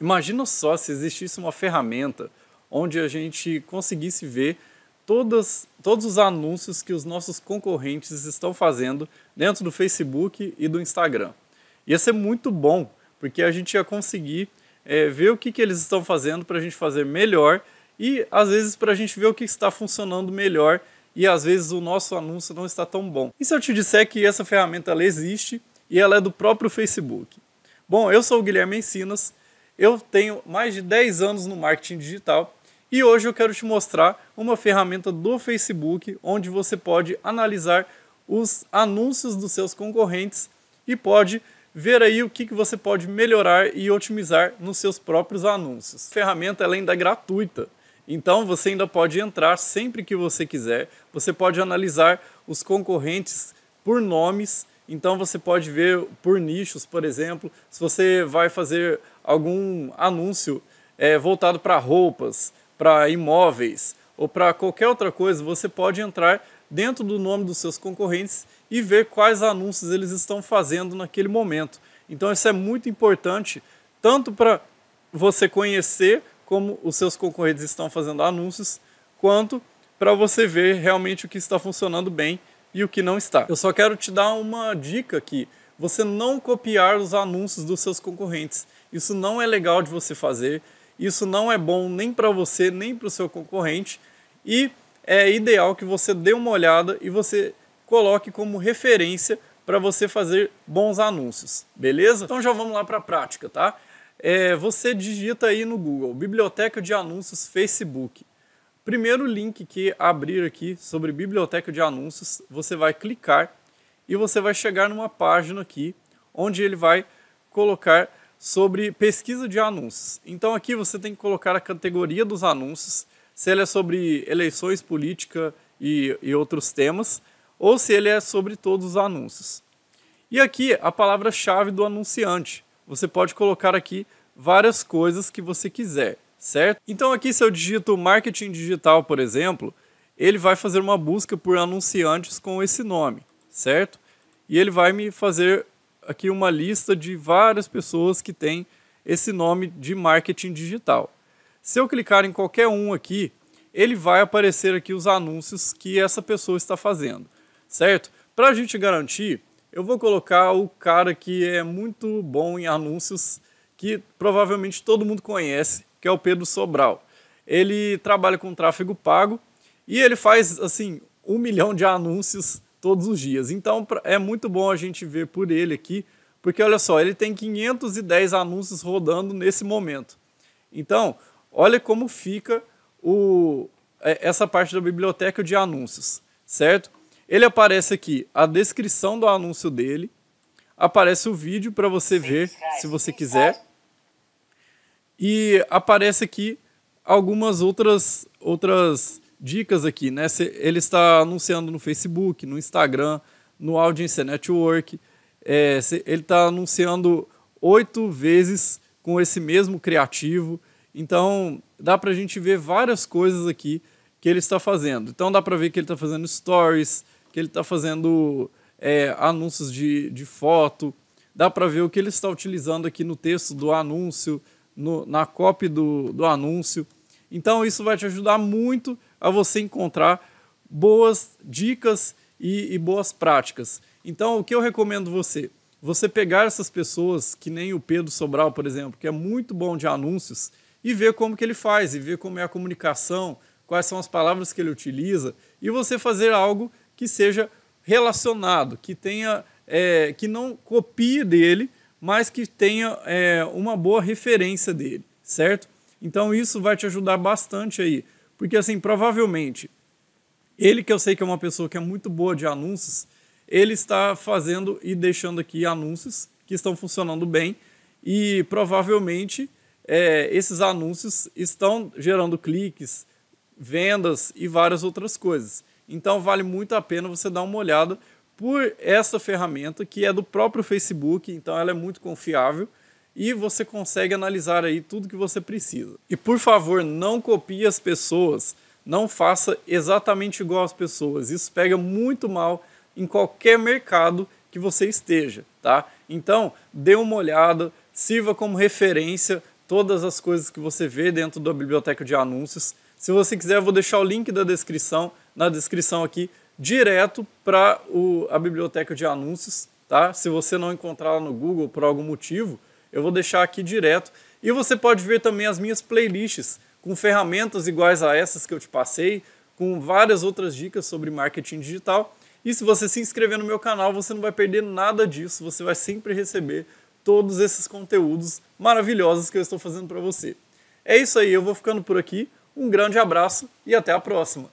Imagina só se existisse uma ferramenta onde a gente conseguisse ver todas, todos os anúncios que os nossos concorrentes estão fazendo dentro do Facebook e do Instagram. Ia ser muito bom, porque a gente ia conseguir é, ver o que, que eles estão fazendo para a gente fazer melhor e, às vezes, para a gente ver o que está funcionando melhor e, às vezes, o nosso anúncio não está tão bom. E se eu te disser que essa ferramenta ela existe e ela é do próprio Facebook? Bom, eu sou o Guilherme Encinas eu tenho mais de 10 anos no marketing digital e hoje eu quero te mostrar uma ferramenta do Facebook onde você pode analisar os anúncios dos seus concorrentes e pode ver aí o que, que você pode melhorar e otimizar nos seus próprios anúncios. A ferramenta ela ainda é gratuita, então você ainda pode entrar sempre que você quiser, você pode analisar os concorrentes por nomes, então você pode ver por nichos, por exemplo, se você vai fazer algum anúncio é, voltado para roupas, para imóveis ou para qualquer outra coisa, você pode entrar dentro do nome dos seus concorrentes e ver quais anúncios eles estão fazendo naquele momento. Então isso é muito importante, tanto para você conhecer como os seus concorrentes estão fazendo anúncios, quanto para você ver realmente o que está funcionando bem e o que não está. Eu só quero te dar uma dica aqui: você não copiar os anúncios dos seus concorrentes. Isso não é legal de você fazer. Isso não é bom nem para você, nem para o seu concorrente. E é ideal que você dê uma olhada e você coloque como referência para você fazer bons anúncios, beleza? Então já vamos lá para a prática, tá? É, você digita aí no Google Biblioteca de Anúncios Facebook. Primeiro link que abrir aqui sobre Biblioteca de Anúncios, você vai clicar e você vai chegar numa página aqui onde ele vai colocar sobre pesquisa de anúncios. Então aqui você tem que colocar a categoria dos anúncios, se ele é sobre eleições, política e, e outros temas, ou se ele é sobre todos os anúncios. E aqui a palavra-chave do anunciante. Você pode colocar aqui várias coisas que você quiser, certo? Então aqui se eu digito marketing digital, por exemplo, ele vai fazer uma busca por anunciantes com esse nome, certo? E ele vai me fazer aqui uma lista de várias pessoas que têm esse nome de marketing digital. Se eu clicar em qualquer um aqui, ele vai aparecer aqui os anúncios que essa pessoa está fazendo, certo? Para a gente garantir, eu vou colocar o cara que é muito bom em anúncios, que provavelmente todo mundo conhece, que é o Pedro Sobral. Ele trabalha com tráfego pago e ele faz assim um milhão de anúncios todos os dias. Então é muito bom a gente ver por ele aqui, porque olha só, ele tem 510 anúncios rodando nesse momento. Então, olha como fica o, é, essa parte da biblioteca de anúncios, certo? Ele aparece aqui a descrição do anúncio dele, aparece o vídeo para você ver se você quiser, e aparece aqui algumas outras outras dicas aqui, né? Ele está anunciando no Facebook, no Instagram, no Audience Network. É, ele está anunciando oito vezes com esse mesmo criativo. Então, dá para a gente ver várias coisas aqui que ele está fazendo. Então, dá para ver que ele está fazendo stories, que ele está fazendo é, anúncios de, de foto. Dá para ver o que ele está utilizando aqui no texto do anúncio, no, na copy do, do anúncio. Então, isso vai te ajudar muito a você encontrar boas dicas e, e boas práticas. Então, o que eu recomendo você? Você pegar essas pessoas, que nem o Pedro Sobral, por exemplo, que é muito bom de anúncios, e ver como que ele faz, e ver como é a comunicação, quais são as palavras que ele utiliza, e você fazer algo que seja relacionado, que tenha, é, que não copie dele, mas que tenha é, uma boa referência dele, certo? Então isso vai te ajudar bastante aí porque, assim, provavelmente, ele que eu sei que é uma pessoa que é muito boa de anúncios, ele está fazendo e deixando aqui anúncios que estão funcionando bem e provavelmente é, esses anúncios estão gerando cliques, vendas e várias outras coisas. Então vale muito a pena você dar uma olhada por essa ferramenta que é do próprio Facebook, então ela é muito confiável e você consegue analisar aí tudo que você precisa. E por favor, não copie as pessoas, não faça exatamente igual às pessoas. Isso pega muito mal em qualquer mercado que você esteja, tá? Então, dê uma olhada, sirva como referência todas as coisas que você vê dentro da biblioteca de anúncios. Se você quiser, eu vou deixar o link da descrição, na descrição aqui, direto para a biblioteca de anúncios, tá? Se você não encontrar lá no Google por algum motivo, eu vou deixar aqui direto. E você pode ver também as minhas playlists com ferramentas iguais a essas que eu te passei, com várias outras dicas sobre marketing digital. E se você se inscrever no meu canal, você não vai perder nada disso, você vai sempre receber todos esses conteúdos maravilhosos que eu estou fazendo para você. É isso aí, eu vou ficando por aqui. Um grande abraço e até a próxima!